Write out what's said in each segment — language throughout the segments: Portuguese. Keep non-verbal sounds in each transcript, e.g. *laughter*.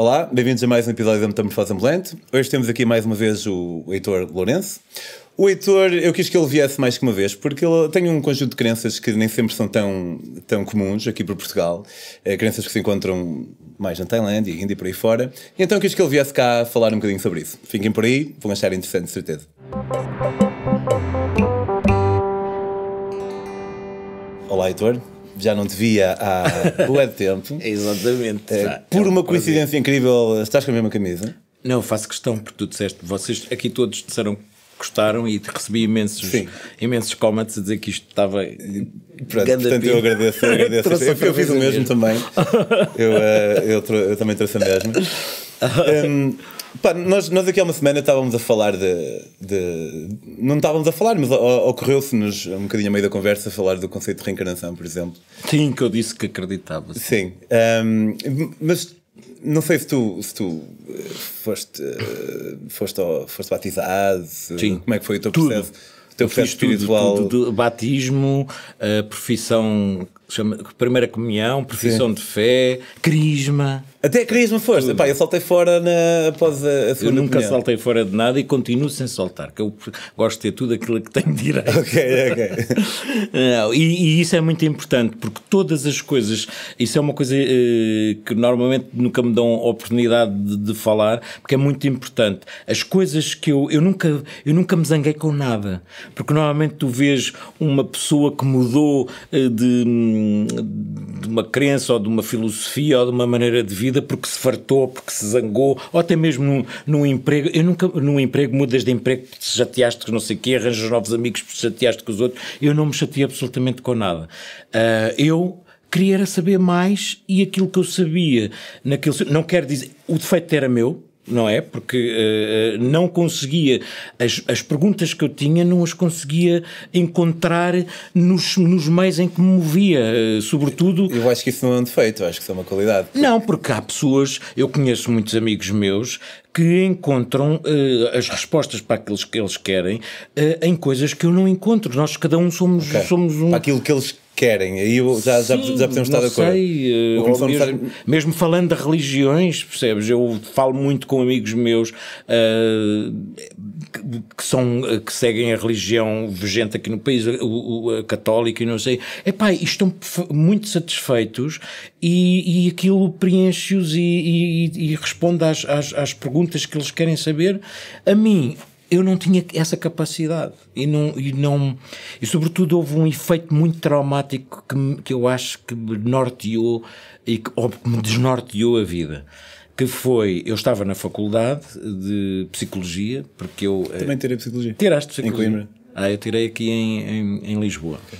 Olá, bem-vindos a mais um episódio da Metamorfose Ambulante. Hoje temos aqui mais uma vez o Heitor Lourenço. O Heitor, eu quis que ele viesse mais que uma vez, porque ele tem um conjunto de crenças que nem sempre são tão, tão comuns aqui por Portugal. É, crenças que se encontram mais na Tailândia, Índia e por aí fora. E então quis que ele viesse cá falar um bocadinho sobre isso. Fiquem por aí, vão achar interessante, de certeza. Olá, Heitor já não te via há *laughs* bué de tempo. Exatamente. Eh, tá, é, por é uma coincidência incrível, estás com a mesma camisa? Não, faço questão, porque tu disseste, vocês aqui todos disseram que gostaram e recebi imensos, imensos comments a dizer que isto estava. Pronto, portanto, eu agradeço, eu *laughs* agradeço. eu, eu fiz o mesmo, mesmo também. Eu, eh, eu, eu, também trouxe a mesma. *laughs* um, Pá, nós, nós aqui há uma semana estávamos a falar de. de não estávamos a falar, mas ocorreu-se-nos um bocadinho a meio da conversa a falar do conceito de reencarnação, por exemplo. Sim, que eu disse que acreditava. Sim. Um, mas não sei se tu, se tu eh, foste, eh, foste, foste batizado, Sim. como é que foi o teu tudo. processo? O teu eu processo espiritual. Tudo, tudo, batismo, eh, profissão, chama, primeira comunhão, profissão Sim. de fé, crisma. Até crise me força. Pá, eu saltei fora na, após a, a segunda Eu nunca opinião. saltei fora de nada e continuo sem saltar, que eu gosto de ter tudo aquilo que tenho direito. Ok, ok. *laughs* Não, e, e, isso é muito importante, porque todas as coisas, isso é uma coisa eh, que normalmente nunca me dão oportunidade de, de, falar, porque é muito importante. As coisas que eu, eu nunca, eu nunca me zanguei com nada, porque normalmente tu vês uma pessoa que mudou eh, de, hum, de uma crença ou de uma filosofia ou de uma maneira de vida vida porque se fartou, porque se zangou, ou até mesmo num, num emprego. Eu nunca, num emprego, mudas de emprego porque te chateaste com não sei o quê, arranjas novos amigos porque te chateaste com os outros. Eu não me chateei absolutamente com nada. Uh, eu queria saber mais e aquilo que eu sabia naquele. Não quero dizer. O defeito era meu, não é? Porque uh, não conseguia, as, as perguntas que eu tinha não as conseguia encontrar nos, nos meios em que me movia, uh, sobretudo. Eu acho que isso não é um defeito, acho que isso é uma qualidade. Não, porque há pessoas, eu conheço muitos amigos meus que encontram uh, as respostas para aqueles que eles querem em coisas que eu não encontro. Nós cada um somos, okay. somos um. Para aquilo que eles querem. Aí já, Sim, já, já podemos estar de acordo. Sei, eh, mesmo, estar... mesmo, falando de religiões, percebes? Eu falo muito com amigos meus uh, que, que, são, que seguem a religião vigente aqui no país, o, o católico e não sei. Epá, estão muito satisfeitos e, e aquilo preenche-os e, e, e, responde às, às, às perguntas que eles querem saber. A mim, eu não tinha essa capacidade e não e não e sobretudo houve um efeito muito traumático que, que eu acho que me norteou e que, ou que me desnorteou a vida que foi eu estava na faculdade de psicologia porque eu eh, também tirei psicologia tiraste psicologia em Coimbra ah eu tirei aqui em em, em Lisboa okay.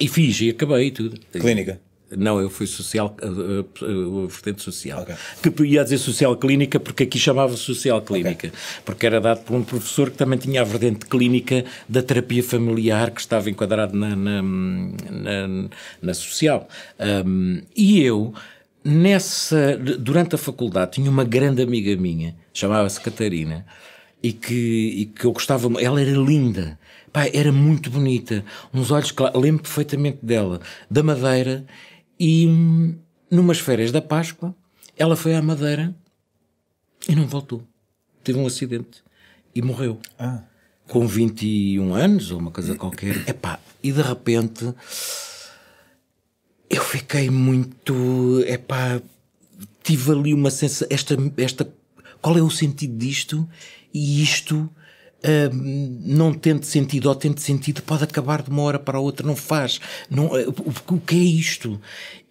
e fiz e acabei tudo clínica não, eu fui social, uh, uh, uh, vertente social. Okay. Que ia dizer social clínica porque aqui chamava social clínica. Okay. Porque era dado por um professor que também tinha a vertente clínica da terapia familiar que estava enquadrado na, na, na, na social. Um, e eu, nessa, durante a faculdade, tinha uma grande amiga minha, chamava-se Catarina, e que, e que eu gostava, ela era linda. Pai, era muito bonita, uns olhos claros, lembro perfeitamente dela, da Madeira, e hum, numas férias da Páscoa, ela foi à Madeira e não voltou. Teve um acidente e morreu. Ah. Com 21 anos ou uma coisa qualquer. Epá, e de repente eu fiquei muito. Epá, tive ali uma sensação. Esta, esta, qual é o sentido disto? E isto não tendo sentido ou tendo sentido pode acabar de uma hora para a outra, não faz. Não, eh, o, o que é isto?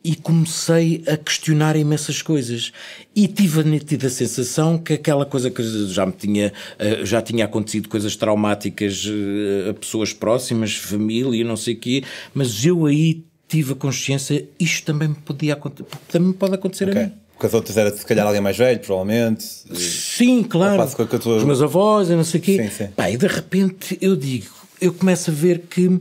E comecei a questionar imensas coisas. E tive, a a sensação que aquela coisa que já me tinha, eh, já tinha acontecido coisas traumáticas eh, a pessoas próximas, família, não sei o quê, mas eu aí tive a consciência, isto também me podia acontecer, também pode acontecer okay. a mim. Porque as outras era se calhar alguém mais velho, provavelmente. Sim, claro. Tua... Os meus avós e não sei o quê. Sim, sim. Pá, e de repente eu digo, eu começo a ver que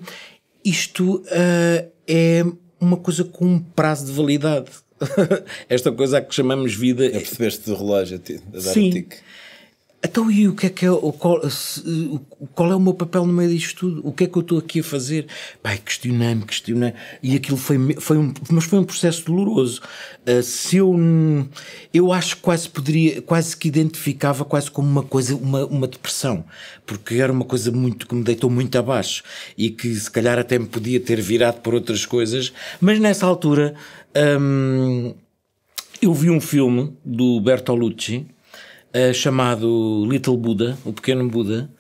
isto uh, é uma coisa com um prazo de validade. *laughs* Esta coisa a que chamamos vida. Já é percebeste do relógio a, ti, a dar Sim. Um tique. Então, e o que é que é, o, qual, qual, é o meu papel no meio disto tudo? O que é que eu estou aqui a fazer? Pai, questionei-me, questionei. E aquilo foi, foi um, mas foi um processo doloroso. Uh, se eu, eu acho que quase poderia, quase que identificava quase como uma coisa, uma, uma depressão. Porque era uma coisa muito, que me deitou muito abaixo. E que se calhar até me podia ter virado por outras coisas. Mas nessa altura, um, eu vi um filme do Bertolucci uh, chamado Little Buddha, o Pequeno Buda,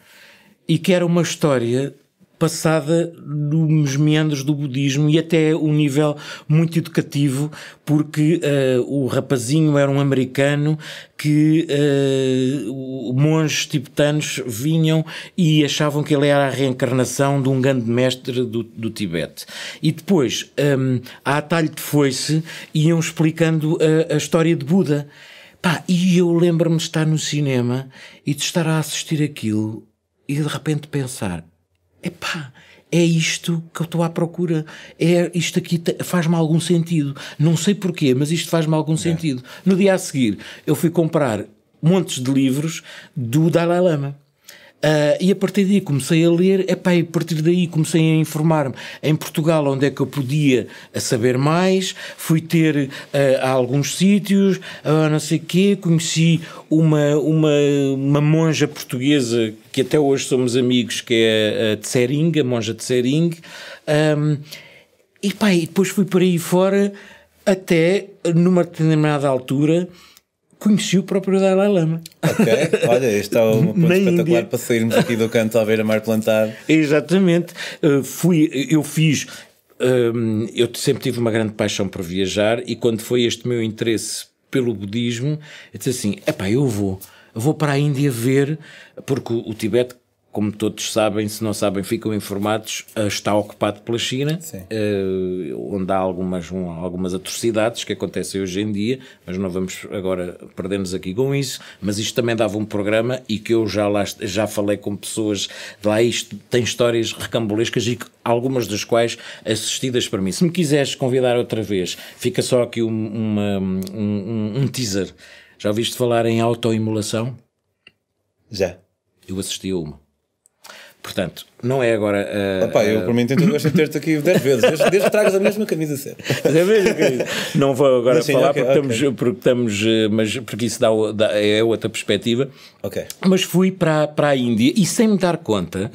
e que era uma história passada nos meandros do budismo e até um nível muito educativo, porque uh, o rapazinho era um americano que uh, eh, monges tibetanos vinham e achavam que ele era a reencarnação de um grande mestre do, do Tibete. E depois, um, ehm, a atalho de foice, iam explicando a, a história de Buda Pá, e eu lembro-me de estar no cinema e de estar a assistir aquilo e de repente pensar: epá, é isto que eu estou à procura, é isto aqui faz-me algum sentido. Não sei porquê, mas isto faz-me algum é. sentido. No dia a seguir, eu fui comprar montes de livros do Dalai Lama. Uh, e a partir daí comecei a ler, epá, e a partir daí comecei a informar-me em Portugal onde é que eu podia ah, saber mais, fui ter uh, a alguns sítios, a uh, não sei quê, conheci uma, uma, uma monja portuguesa que até hoje somos amigos, que é a Tsering, a monja Tsering, um, e e depois fui para aí fora até numa determinada altura conheci o próprio Dalai Lama. Ok, olha, este é um *laughs* ponto espetacular Índia. para sairmos aqui do canto ao ver a mar plantado. Exatamente. Uh, fui, eu fiz. Ehm, eu sempre tive uma grande paixão por viajar e quando foi este meu interesse pelo budismo, eu disse assim: epá, eu vou, vou para a Índia ver, porque o, o Tibete como todos sabem, se não sabem, ficam informados, eh, está ocupado pela China, uh, onde há algumas, um, algumas atrocidades que acontecem hoje em dia, mas não vamos agora perdermos aqui com isso. Mas isto também dava um programa e que eu já lá já falei com pessoas de lá, isto tem histórias recambolescas e algumas das quais assistidas para mim. Se me quiseres convidar outra vez, fica só aqui um, uma, um, um teaser. Já ouviste falar em autoimolação? Já. Eu assisti a uma Portanto, não é agora. Uh, Opa, eu uh, por mim tenho gosto de ter-te aqui 10 vezes, desde, que tragas a mesma camisa sempre. A mesma camisa. Não vou agora mas, sim, falar okay, porque, okay. Estamos, porque estamos. Eh, mas porque isso dá, dá é outra perspectiva. Ok. Mas fui para, para a Índia e sem me dar conta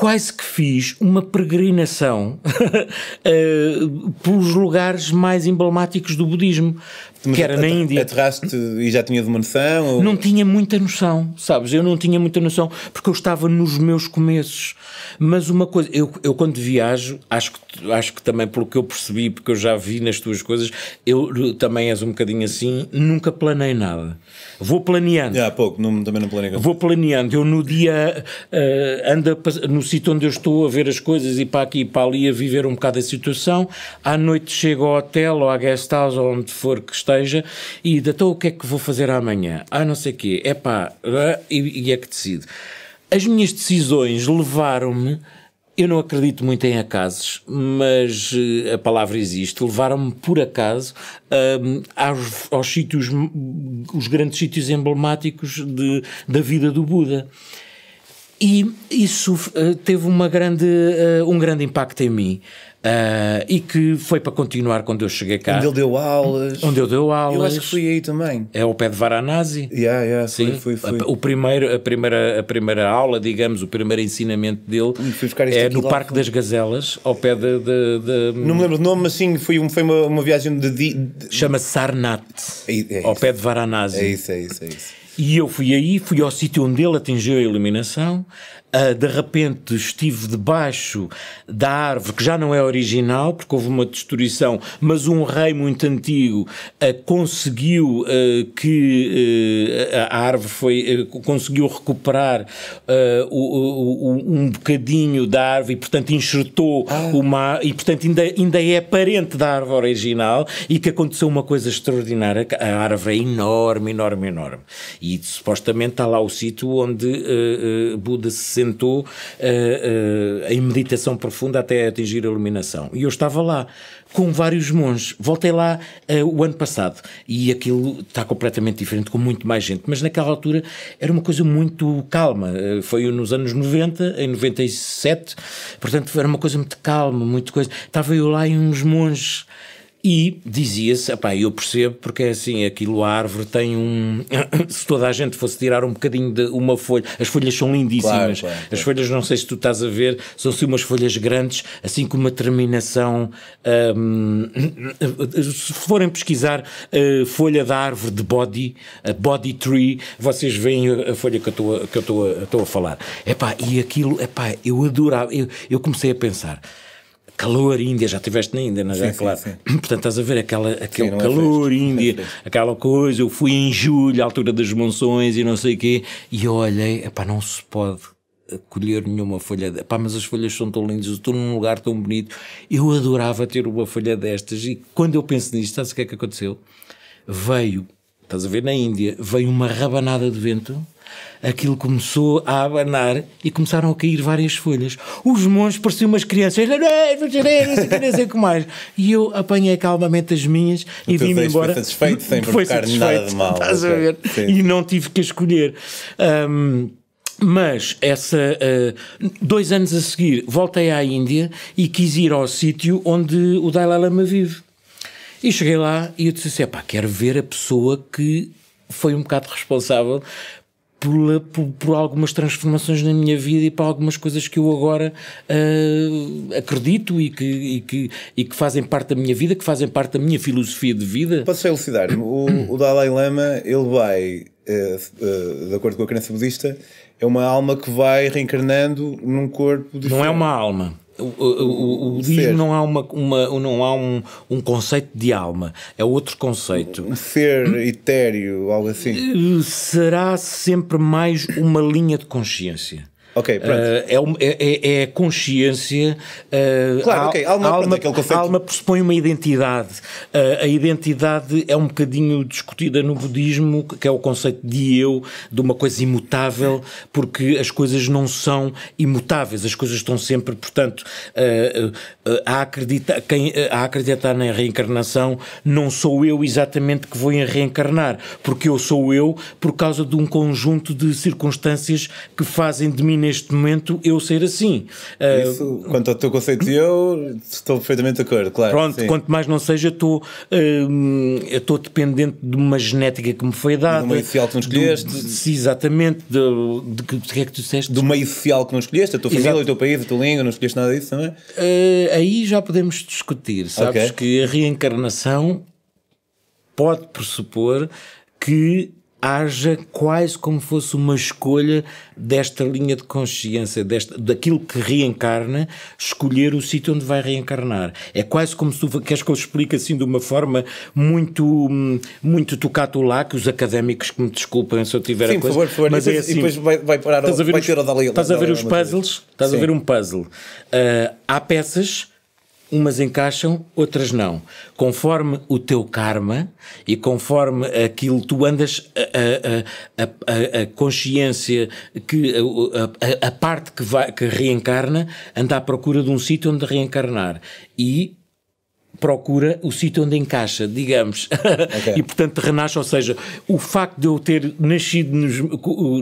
quase que fiz uma peregrinação uh, *laughs* pelos lugares mais emblemáticos do budismo, Mas que era na Índia. Aterraste e já tinha uma noção? Ou... Não tinha muita noção, sabes? Eu não tinha muita noção, porque eu estava nos meus começos. Mas uma coisa, eu, eu quando viajo, acho que, acho que também pelo que eu percebi, porque eu já vi nas tuas coisas, eu também és um bocadinho assim, nunca planei nada vou planeando. Já há pouco, não, também não planeio. Vou planeando. Eu no dia uh, eh, ando a, no sítio onde eu estou a ver as coisas e para aqui e para ali a viver um bocado a situação. À noite chego ao hotel ou à guest house ou onde for que esteja e então o que é que vou fazer amanhã? Ah, não sei o quê. É pá, ah, e, e é que decido. As minhas decisões levaram-me eu não acredito muito em acasos, mas eh, a palavra existe. Levaram-me por acaso um, aos, aos sítios, os grandes sítios emblemáticos de, da vida do Buda. E isso eh, teve uma grande, eh, um grande impacto em mim. Uh, e que foi para continuar quando eu cheguei cá. Onde ele deu aulas. Onde eu deu aulas. Eu acho que fui aí também. É ao pé de Varanasi. Yeah, yeah, Sim, foi, foi, foi. O primeiro, a, primeira, a primeira aula, digamos, o primeiro ensinamento dele é no Parque das Gazelas, ao pé de, de, de... Não me lembro do nome, mas sim, foi, um, foi uma, uma viagem de... de... Chama-se Sarnat, é, é ao pé de Varanasi. É isso, é isso, é isso. E eu fui aí, fui ao sítio onde ele atingiu a iluminação, Uh, de repente estive debaixo da árvore, que já não é original, porque houve uma destruição, mas um rei muito antigo uh, conseguiu uh, que a árvore foi, conseguiu recuperar o, o, um bocadinho da árvore e, portanto, enxertou ah. uma. e, portanto, ainda, ainda é parente da árvore original e que aconteceu uma coisa extraordinária: a árvore é enorme, enorme, enorme. E supostamente está lá o sítio onde Buda se sentou uh, uh, em meditação profunda até atingir a iluminação. E eu estava lá com vários monges. Voltei lá uh, o ano passado e aquilo está completamente diferente, com muito mais gente. Mas naquela altura era uma coisa muito calma. Uh, foi nos anos 90, em 97, portanto era uma coisa muito calma, muito coisa. Estava eu lá e uns monges e dizia-se, eu percebo porque é assim, aquilo a árvore tem um. *coughs* se toda a gente fosse tirar um bocadinho de uma folha, as folhas são lindíssimas. Claro, claro, as folhas, não sei se tu estás a ver, são sim umas folhas grandes, assim com uma terminação. Hum, *coughs* se forem pesquisar uh, folha da árvore de body, a body tree, vocês veem a folha que eu estou a, que eu estou a, estou a falar. Epá, e aquilo, epá, eu adorava, eu, eu comecei a pensar calor Índia, já estiveste na Índia, não é? claro. Sim, sim. *clears throat* Portanto, estás a ver aquela, aquele sim, é calor é Índia, aquela coisa. Eu fui em julho, à altura das monções e não sei o quê, e eu olhei, epá, não se pode colher nenhuma folha de... pá, mas as folhas são tão lindas, eu estou num lugar tão bonito eu adorava ter uma folha destas e quando eu penso nisto, sabe o que é que aconteceu? veio estás a ver, na Índia, veio uma rabanada de vento, aquilo começou a abanar e começaram a cair várias folhas. Os monges pareciam umas crianças, não sei o que mais. E eu apanhei calmamente as minhas e então vim-me embora. Foi satisfeito, sem *laughs* provocar satisfeito, nada de mal. Estás a ver? E não tive que escolher. Um, mas essa uh, dois anos a seguir voltei à Índia e quis ir ao sítio onde o Dalai Lama vive e cheguei lá e eu disse assim: pá, quero ver a pessoa que foi um bocado responsável por, por, por, algumas transformações na minha vida e para algumas coisas que eu agora uh, acredito e que, e, que, e que fazem parte da minha vida, que fazem parte da minha filosofia de vida. Posso elucidar-me? O, o, Dalai Lama, ele vai, eh, eh, de acordo com a crença budista, é uma alma que vai reencarnando num corpo diferente. Não é uma alma o, o, o dismo não há, é uma, uma, não há um, um conceito de alma, é outro conceito. Um ser etéreo, algo assim. Eh, será sempre mais uma linha de consciência. Ok, pronto. Uh, é, é, é, consciência. Uh, claro, a, ok. Alma, a alma, pronto, conceito... alma pressupõe uma identidade. Uh, a identidade é um bocadinho discutida no budismo, que é o conceito de eu, de uma coisa imutável, porque as coisas não são imutáveis, as coisas estão sempre, portanto, a, acreditar, quem, a acreditar na reencarnação não sou eu exatamente que vou reencarnar, porque eu sou eu por causa de um conjunto de circunstâncias que fazem de mim neste momento eu ser assim. Ah, Isso, uh, quanto ao teu conceito de eu, estou perfeitamente de acordo, claro. Pronto, sim. quanto mais não seja, estou, uh, hum, estou dependente de uma genética que me foi dada. Do meio social que não escolheste. sim, exatamente. Do, de, de, de, que é que tu disseste? Do meio social que não escolheste, a tua família, Exato. o teu país, a tua língua, não escolheste nada disso, não é? Uh, aí já podemos discutir, sabes? Okay. Que a reencarnação pode pressupor que haja quase como fosse uma escolha desta linha de consciência, desta, daquilo que reencarna, escolher o sítio onde vai reencarnar. É quase como se tu queres que eu explique assim de uma forma muito, hum, muito tocato lá, que os académicos que me desculpem se eu tiver Sim, a coisa. Por favor, por favor. Mas é e, é assim, e depois vai, vai parar estás a ver vai os, ter a Estás a ver os é puzzles? Estás a ver um puzzle. Uh, há peças umas encaixam, outras não. Conforme o teu karma e conforme aquilo tu andas, a, a, a, a consciência, que a, parte que, vai, que reencarna, anda à procura de um sítio onde reencarnar. E procura o sítio onde encaixa, digamos. *laughs* Okay. e portanto renasce, ou seja, o facto de eu ter nascido nos,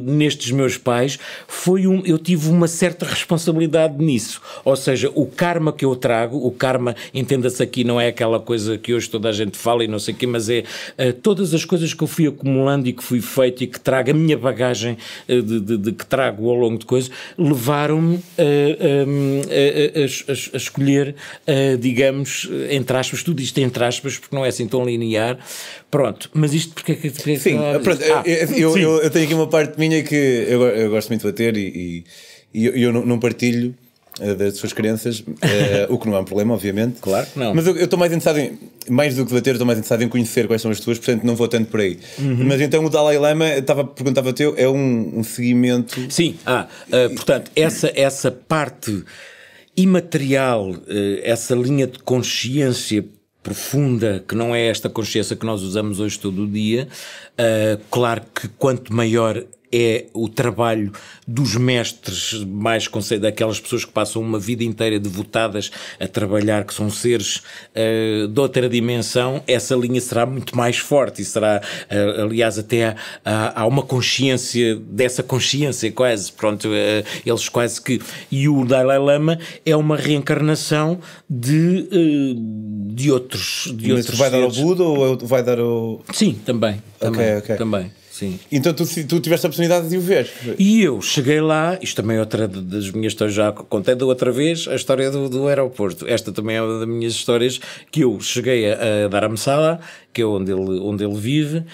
nestes meus pais foi um. Eu tive uma certa responsabilidade nisso. Ou seja, o karma que eu trago, o karma, entenda-se aqui, não é aquela coisa que hoje toda a gente fala e não sei o quê, mas é uh, todas as coisas que eu fui acumulando e que fui feito e que trago, a minha bagagem uh, de, de, de, que trago ao longo de coisas, levaram-me a, eh, hum, a, a, a, escolher, digamos, entre entre aspas, tudo isto entre aspas, porque não é assim tão linear. Pronto, mas isto porque é que. Sim, ah, pronto, ah, eu, sim. Eu, eu, tenho aqui uma parte minha que eu, eu gosto muito de bater e, e, e eu, não partilho eh, das suas crenças, uh, *laughs* o que não é um problema, obviamente. Claro que não. Mas eu estou mais interessado em, mais do que bater, estou mais interessado em conhecer quais são as tuas, portanto não vou tanto por aí. Uhum. Mas então o Dalai Lama, perguntava-te é um, um seguimento. Sim, ah, uh, portanto, essa, essa parte imaterial, eh, essa linha de consciência profunda, que não é esta consciência que nós usamos hoje todo o dia, Uh, claro que quanto maior é o trabalho dos mestres, mais conceito daquelas pessoas que passam uma vida inteira devotadas a trabalhar, que são seres uh, de outra dimensão, essa linha será muito mais forte e será, uh, aliás, até há, uma consciência dessa consciência quase, pronto, uh, eles quase que... E o Dalai Lama é uma reencarnação de, de outros de outros vai seres. dar ao Buda ou vai dar ao... Sim, também. também okay, também. Sim. Então tu, tu tiveste a oportunidade de o ver. E eu cheguei lá, isto também é outra das minhas histórias, já contei da outra vez a história do, do aeroporto. Esta também é uma das minhas histórias que eu cheguei a, a Messala, que é onde ele, onde ele vive,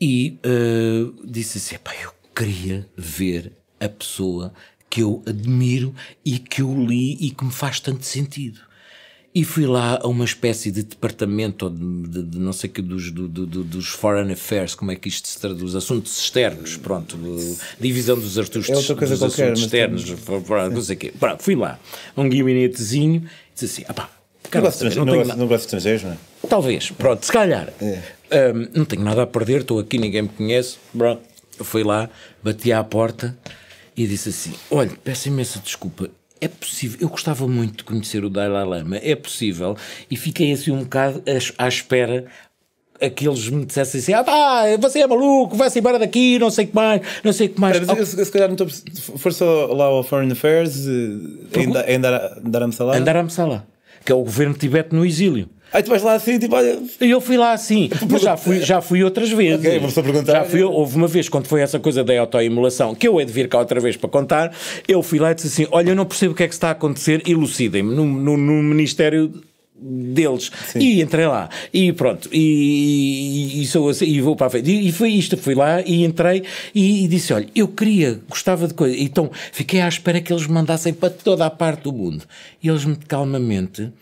e uh, disse assim: pá, eu queria ver a pessoa que eu admiro e que eu li e que me faz tanto sentido. E fui lá a uma espécie de departamento de, de, de não sei que dos, do, do, dos Foreign Affairs, como é que isto se traduz? Assuntos externos, pronto, divisão dos artistas. É outra coisa dos qualquer, assuntos externos, não sei o quê. Pronto, fui lá, um gabinetezinho, disse assim: ah pá, não, não, não, não gosto de estrangeiros, não é? Talvez, pronto, se calhar. É. Um, não tenho nada a perder, estou aqui, ninguém me conhece. Pronto. fui lá, bati à porta e disse assim: Olha, peço imensa desculpa, é possível. Eu gostava muito de conhecer o Dalai Lama, é possível. E fiquei assim um bocado à espera a que eles me dissessem assim: ah, pá, você é maluco, vai-se embora daqui, não sei o que mais, não sei o que mais. É, mas, se calhar não estou. For só lá ao Foreign Affairs, eh, Andaram-me Salah. Andaram-me Salah que é o governo tibete no exílio. Aí tu vais lá assim, tipo, olha. Eu fui lá assim, *laughs* mas já fui, já fui outras vezes. Ok, vou só perguntar. Já fui, houve uma vez, quando foi essa coisa da autoimulação, que eu hei de vir cá outra vez para contar, eu fui lá e disse assim: olha, eu não percebo o que é que está a acontecer, elucidem-me no, no, no Ministério deles Sim. e entrei lá e pronto e, e, e, sou assim, e vou para a frente e, e foi isto fui lá e entrei e, disse olha eu queria gostava de coisa então fiquei à espera que eles me mandassem para toda a parte do mundo e eles me calmamente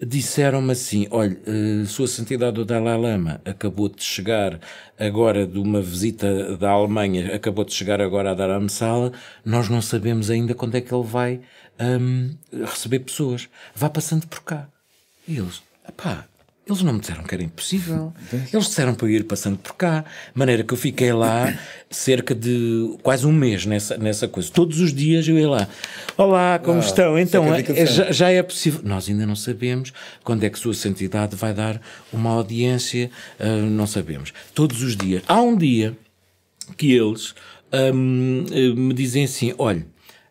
disseram-me assim olha eh, sua santidade o Dalai Lama acabou de chegar agora de uma visita da Alemanha acabou de chegar agora a dar a Dharamsala nós não sabemos ainda quando é que ele vai hum, receber pessoas vá passando por cá e eles, pá, eles não me disseram que era impossível. Eles disseram para eu ir passando por cá. Maneira que eu fiquei lá cerca de quase um mês nessa, nessa coisa. Todos os dias eu ia lá. Olá, como ah, estão? É então, é, é já, já, é possível. Nós ainda não sabemos quando é que Sua Santidade vai dar uma audiência. Uh, não sabemos. Todos os dias. Há um dia que eles um, ah, me dizem assim: olha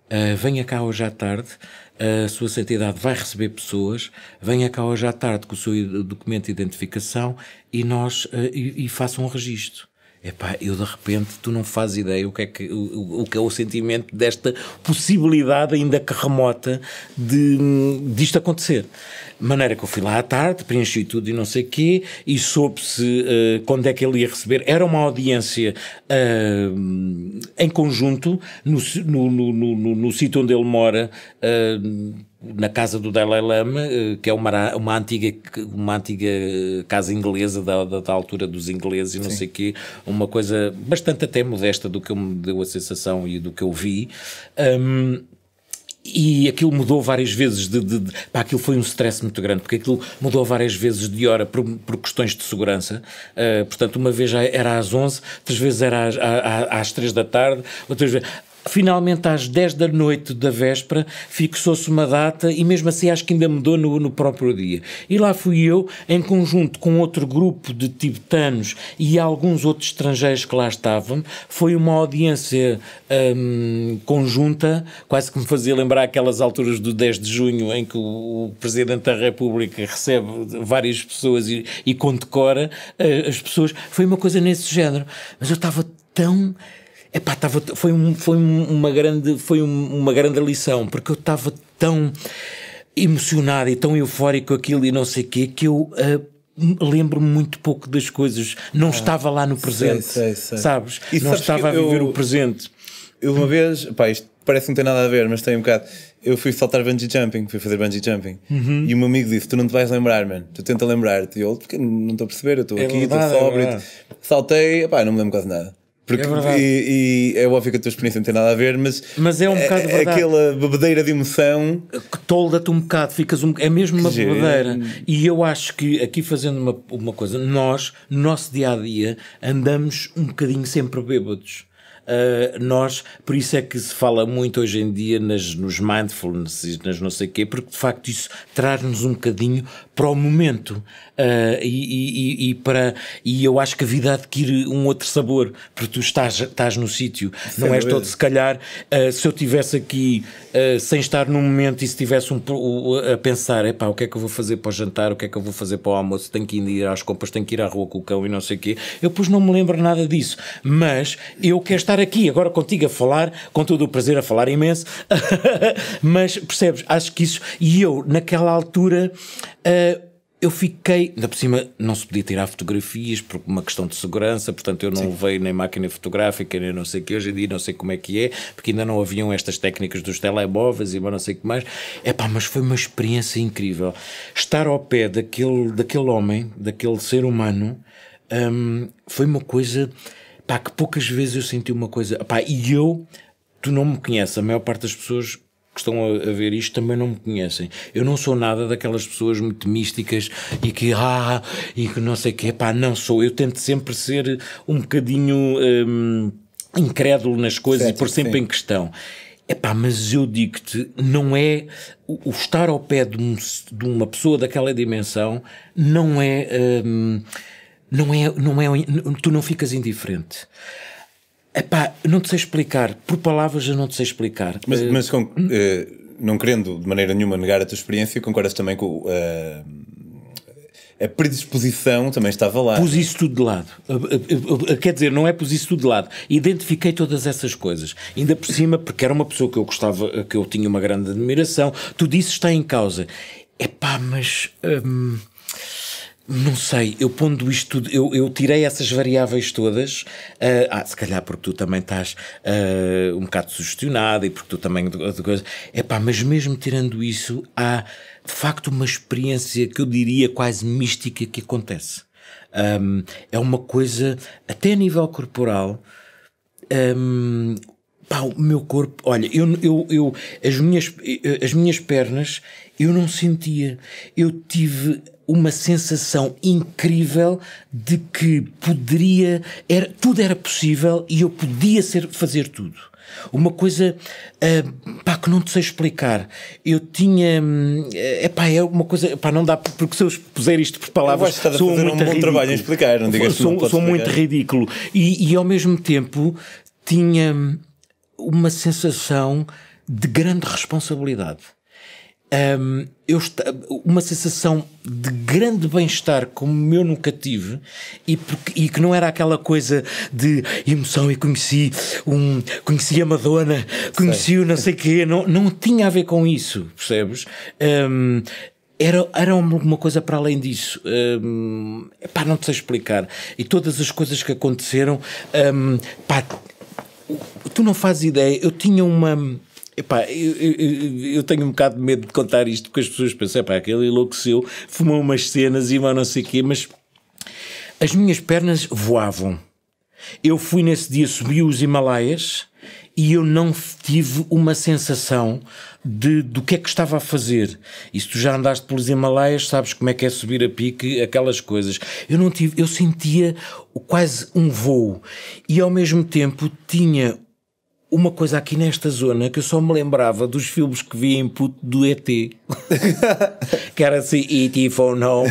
ah, venha cá hoje à tarde, a sua santidade vai receber pessoas, venha cá hoje à tarde com o seu documento de identificação e nós uh, e, e faça um registro. Epá, eu de repente, tu não fazes ideia o que é, que, o, o que é o sentimento desta possibilidade, ainda que remota, de, disto acontecer. maneira que eu fui lá à tarde, preenchi tudo e não sei o quê, e soube-se uh, eh, quando é que ele ia receber. Era uma audiência uh, em conjunto, no, no, no, no, sítio onde ele mora. Uh, na casa do Dalai Lama, eh, que é uma, uma, antiga, uma antiga casa inglesa da, da, da altura dos ingleses e não Sim. sei o quê, uma coisa bastante até modesta do que me deu a sensação e do que eu vi. Um, e aquilo mudou várias vezes de, de, de, pá, aquilo foi um stress muito grande porque aquilo mudou várias vezes de hora por, por questões de segurança uh, portanto uma vez era às 11 outras vezes era às, às, às 3 da tarde outras vezes Finalmente, às 10 da noite da véspera, fixou-se uma data e, mesmo assim, acho que ainda mudou no, no, próprio dia. E lá fui eu, em conjunto com outro grupo de tibetanos e alguns outros estrangeiros que lá estavam. Foi uma audiência hum, conjunta, quase que me fazia lembrar aquelas alturas do 10 de junho em que o, o Presidente da República recebe várias pessoas e, e condecora eh, as pessoas. Foi uma coisa nesse género. Mas eu estava tão Epá, tava, foi, um, foi uma grande foi uma grande lição porque eu estava tão emocionado e tão eufórico aquilo e não sei o quê que eu uh, lembro muito pouco das coisas não ah, estava lá no presente sei, sei, sei. sabes e não sabes estava a viver eu, o presente eu uma vez pá, isto parece que não tem nada a ver mas tem um bocado eu fui saltar bungee jumping, fui fazer bungee jumping. Uhum. E o meu amigo disse: Tu não te vais lembrar, mano. Tu tenta lembrar-te. E eu, porque não estou a perceber, eu estou é aqui, estou é sóbrio. saltei, pá, não me lembro quase nada. Porque, é verdade. E, e é óbvio que a tua experiência não tem nada a ver, mas. Mas é um bocado é, Aquela bebedeira de emoção. Que tolda-te um bocado, ficas um, é mesmo uma bebedeira. E eu acho que aqui fazendo uma, uma coisa, nós, no nosso dia a dia, andamos um bocadinho sempre bêbados. Uh, nós, por isso é que se fala muito hoje em dia nas, nos mindfulnesses, nas não sei o quê, porque de facto isso traz-nos um bocadinho para o momento uh, e, e, e, para e eu acho que a vida adquire um outro sabor porque tu estás, estás no sítio não és todo se calhar uh, se eu estivesse aqui uh, sem estar num momento e se estivesse um, a pensar epá, o que é que eu vou fazer para o jantar o que é que eu vou fazer para o almoço, tenho que ir às compras tenho que ir à rua com o cão e não sei o quê eu pois não me lembro nada disso mas eu quero estar aqui agora contigo a falar com todo o prazer a falar imenso *laughs* mas percebes acho que isso e eu naquela altura uh, eu fiquei, ainda por cima, não se podia tirar fotografias por uma questão de segurança, portanto eu não Sim. levei nem máquina fotográfica, nem não sei o que, hoje em dia não sei como é que é, porque ainda não haviam estas técnicas dos telemóveis e não sei o que mais. É pá, mas foi uma experiência incrível. Estar ao pé daquele, daquele homem, daquele ser humano, hum, foi uma coisa, pá, que poucas vezes eu senti uma coisa, pá, e eu, tu não me conheces, a maior parte das pessoas que estão a, ver isto também não me conhecem. Eu não sou nada daquelas pessoas muito místicas e que, ah, e que não sei o quê, pá, não sou. Eu tento sempre ser um bocadinho hum, incrédulo nas coisas certo, e pôr sempre sim. em questão. Epá, mas eu digo-te, não é. O, o, estar ao pé de, um, de, uma pessoa daquela dimensão não é. Hum, não é, não é, tu não ficas indiferente. Epá, não te sei explicar. Por palavras eu não te sei explicar. Mas, uh, mas com, uh, não querendo de maneira nenhuma negar a tua experiência, concordas também com uh, a predisposição também estava lá. Pus isso tudo de lado. Quer dizer, não é pus isso tudo de lado. Identifiquei todas essas coisas. Ainda por cima, porque era uma pessoa que eu gostava, que eu tinha uma grande admiração. Tudo isso está em causa. Epá, mas. Hum, não sei, eu pondo isto tudo, eu, eu tirei essas variáveis todas, uh, ah, se calhar porque tu também estás uh, um bocado sugestionado e porque tu também. É pá, mas mesmo tirando isso, há de facto uma experiência que eu diria quase mística que acontece. Um, é uma coisa, até a nível corporal, um, pá, o meu corpo, olha, eu, eu, eu, as, minhas, as minhas pernas eu não sentia. Eu tive uma sensação incrível de que poderia, era, tudo era possível e eu podia ser, fazer tudo. Uma coisa uh, pá, que não te sei explicar. Eu tinha. Uh, epá, é uma coisa. Pá, não dá. Porque se eu puser isto por palavras. Eu sou muito um ridículo. trabalho em explicar, não digas Sou, não sou muito ridículo. E, e ao mesmo tempo tinha hum, uma sensação de grande responsabilidade um, eu uma sensação de grande bem-estar como eu nunca tive e, porque, e, que não era aquela coisa de emoção e conheci um conheci a Madonna conheci o não sei quê não, não tinha a ver com isso percebes um, era, era uma coisa para além disso. Um, pá, não te sei explicar. E todas as coisas que aconteceram, um, pá, tu não fazes ideia. Eu tinha uma Epá, eu, eu, eu, tenho um bocado de medo de contar isto porque as pessoas pensam, epá, aquele enlouqueceu, fumou umas cenas e não sei o quê, mas as minhas pernas voavam. Eu fui nesse dia, subi os Himalaias e eu não tive uma sensação de, do que é que estava a fazer. E se tu já andaste pelos Himalaias, sabes como é que é subir a pique, aquelas coisas. Eu não tive, eu sentia quase um voo e ao mesmo tempo tinha uma coisa aqui nesta zona que eu só me lembrava dos filmes que vi em puto do ET que era assim, E.T. Phone Home,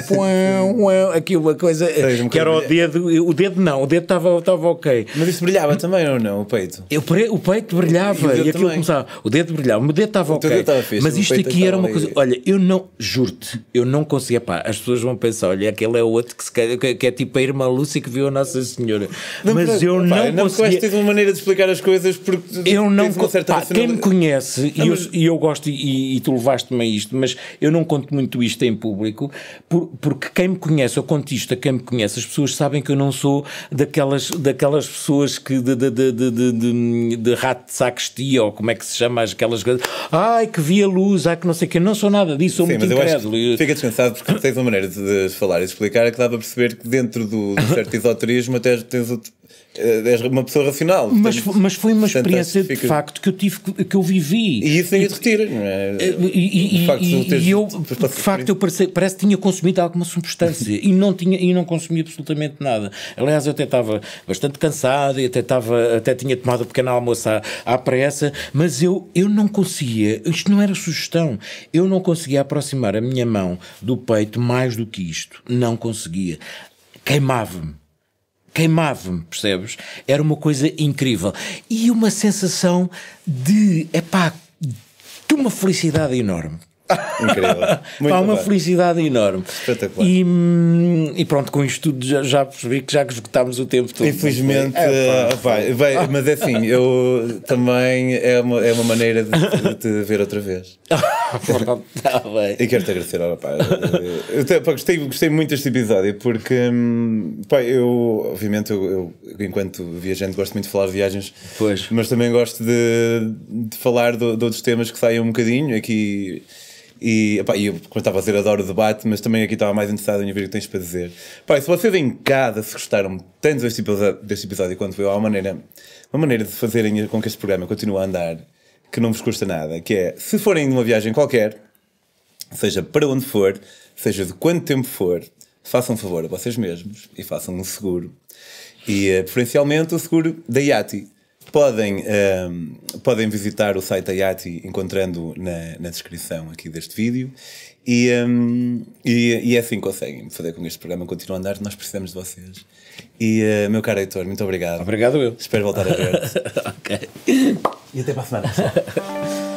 aqui uma coisa um que era o dedo, o dedo não, o dedo estava, estava ok. Mas isso brilhava também ou não, o peito? Eu, o peito brilhava e, e aquilo começava, o dedo brilhava, o dedo estava ok. Dedo fixe, mas isto aqui era uma coisa, olha, eu não, juro-te, eu não conseguia, pá, as pessoas vão pensar, olha, aquele é o outro que, se, que, que é tipo a irmã Lúcia que viu a Nossa Senhora, não, mas eu pá, não, não conseguia. Não de uma maneira de explicar as coisas porque eu não, pá, quem me conhece, e, eu, e eu gosto, e, e tu levaste-me a isto isto, mas eu não conto muito isto em público, por, porque quem me conhece, eu conto isto a quem me conhece, as pessoas sabem que eu não sou daquelas, daquelas pessoas que de, de, de, de, de, de, de rato de sacristia, ou como é que se chama, aquelas coisas, ai que vi a luz, ai que não sei o que, não sou nada disso, sou Sim, muito incrédulo. Eu... Fica descansado porque tens uma maneira de falar e explicar que dá para perceber que dentro do, do certo esoterismo até tens outro eh, és uma pessoa racional. Mas, mas foi uma experiência de facto que eu tive que eu vivi. E isso ninguém te retira, E, e, e, e eu, de facto, eu parece, parece que tinha consumido alguma substância e não tinha e não consumi absolutamente nada. Aliás, eu até estava bastante cansado e até estava até tinha tomado um pequeno almoço à, à, pressa, mas eu eu não conseguia, isto não era sugestão, eu não conseguia aproximar a minha mão do peito mais do que isto, não conseguia. Queimava-me queimava-me, percebes? Era uma coisa incrível. E uma sensação de, epá, de uma felicidade enorme. Incrível. *laughs* Muito Há uma bem. felicidade enorme. Espetacular. E, hum, e, pronto, com isto tudo já, já percebi que já esgotámos o tempo todo. Infelizmente, é, eh, vai, vai, *laughs* mas é assim, eu também é uma, é uma maneira de, de te ver outra vez. *laughs* Está bem. quero-te agradecer, ó, pá. Eu, pá, gostei, gostei muito deste episódio porque, pá, eu, obviamente, eu, eu, enquanto viajante gosto muito de falar de viagens, pois. mas também gosto de, de falar de, de outros temas que saem um bocadinho aqui. E, epá, eu, como estava a dizer, adoro o debate, mas também aqui estava mais interessado em ouvir o que tens para dizer. Pai, se vocês em casa se gostaram tanto deste episódio, deste episódio quanto eu, há uma maneira, uma maneira de fazerem com que este programa continue a andar que não vos custa nada, que é, se forem de uma viagem qualquer, seja para onde for, seja de quanto tempo for, façam um favor a vocês mesmos e façam um seguro. E, eh, preferencialmente, o seguro da IATI. Podem, um, ehm, podem visitar o site da IATI, encontrando na, na descrição aqui deste vídeo. E, um, ehm, e, e, é assim conseguem fazer com que este programa continue a andar. Nós precisamos de vocês. E, uh, meu caro Heitor, muito obrigado. Obrigado eu. Espero voltar a ver. *laughs* ok. 言ってますなんですよ